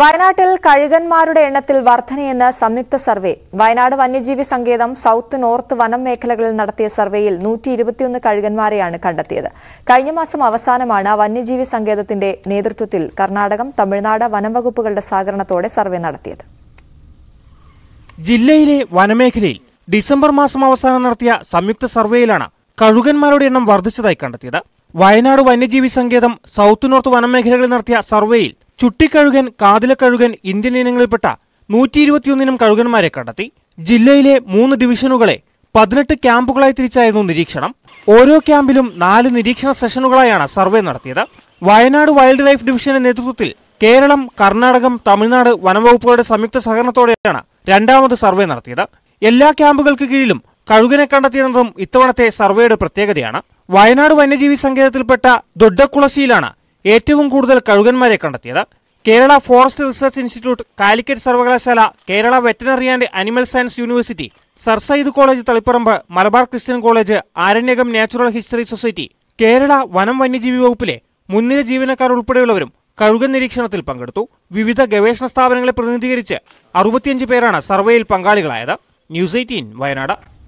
വയനാട്ടിൽ കഴുകന്മാരുടെ എണ്ണത്തിൽ വർധനയെന്ന് സംയുക്ത സർവേ വയനാട് വന്യജീവി സങ്കേതം സൌത്ത് നോർത്ത് വനം മേഖലകളിൽ നടത്തിയ സർവേയിൽ നൂറ്റി ഇരുപത്തിയൊന്ന് കഴുകന്മാരെയാണ് കണ്ടെത്തിയത് കഴിഞ്ഞ മാസം അവസാനമാണ് വന്യജീവി സങ്കേതത്തിന്റെ നേതൃത്വത്തിൽ കർണാടകം തമിഴ്നാട് വനം വകുപ്പുകളുടെ സഹകരണത്തോടെ സർവേ നടത്തിയത് ജില്ലയിലെ വനമേഖലയിൽ ഡിസംബർ മാസം അവസാനം നടത്തിയ സംയുക്ത സർവേയിലാണ് കഴുകന്മാരുടെ എണ്ണം വർദ്ധിച്ചതായി കണ്ടെത്തിയത് വയനാട് വന്യജീവി സങ്കേതം സൌത്ത് നോർത്ത് വനമേഖലകളിൽ നടത്തിയ സർവേയിൽ ചുട്ടിക്കഴുകൻ കാതിലക്കഴുകൻ ഇന്ത്യൻ ഇനങ്ങളിൽപ്പെട്ട നൂറ്റി ഇരുപത്തിയൊന്നിനും കഴുകന്മാരെ കണ്ടെത്തി ജില്ലയിലെ മൂന്ന് ഡിവിഷനുകളെ പതിനെട്ട് ക്യാമ്പുകളായി തിരിച്ചായിരുന്നു നിരീക്ഷണം ഓരോ ക്യാമ്പിലും നാല് നിരീക്ഷണ സെഷനുകളായാണ് സർവേ നടത്തിയത് വയനാട് വൈൽഡ് ലൈഫ് ഡിവിഷന്റെ നേതൃത്വത്തിൽ കേരളം കർണാടകം തമിഴ്നാട് വനംവകുപ്പുകളുടെ സംയുക്ത സഹകരണത്തോടെയാണ് രണ്ടാമത് സർവേ നടത്തിയത് എല്ലാ ക്യാമ്പുകൾക്ക് കീഴിലും കഴുകനെ കണ്ടെത്തിയതും ഇത്തവണത്തെ സർവേയുടെ പ്രത്യേകതയാണ് വയനാട് വന്യജീവി സങ്കേതത്തിൽപ്പെട്ട ദൊഡ്ഡക്കുളശ്ശിയിലാണ് ഏറ്റവും കൂടുതൽ കഴുകന്മാരെ കണ്ടെത്തിയത് Kerala forest research institute Calicut സർവകലാശാല Kerala veterinary and animal science university sir Syed college Taliparamba Malabar christian college Aranyakam natural history society Kerala വനം വന്യജീവി വകുപ്പിലെ മുൻനിര ജീവനക്കാർ ഉൾപ്പെടെയുള്ളവരും കഴുകൻ നിരീക്ഷണത്തിൽ പങ്കെടുത്തു വിവിധ ഗവേഷണ സ്ഥാപനങ്ങളെ പ്രതിനിധീകരിച്ച് അറുപത്തിയഞ്ച് പേരാണ് സർവേയിൽ പങ്കാളികളായത് ന്യൂസ് എയ്റ്റീൻ വയനാട്